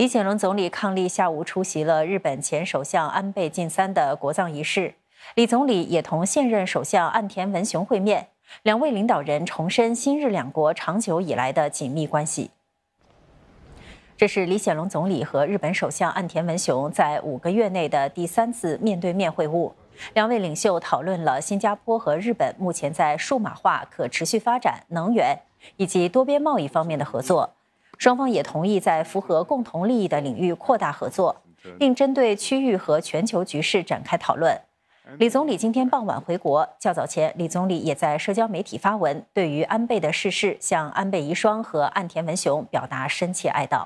李显龙总理伉俪下午出席了日本前首相安倍晋三的国葬仪式。李总理也同现任首相岸田文雄会面，两位领导人重申新日两国长久以来的紧密关系。这是李显龙总理和日本首相岸田文雄在五个月内的第三次面对面会晤。两位领袖讨论了新加坡和日本目前在数码化、可持续发展、能源以及多边贸易方面的合作。双方也同意在符合共同利益的领域扩大合作，并针对区域和全球局势展开讨论。李总理今天傍晚回国。较早前，李总理也在社交媒体发文，对于安倍的逝世，向安倍遗孀和岸田文雄表达深切哀悼。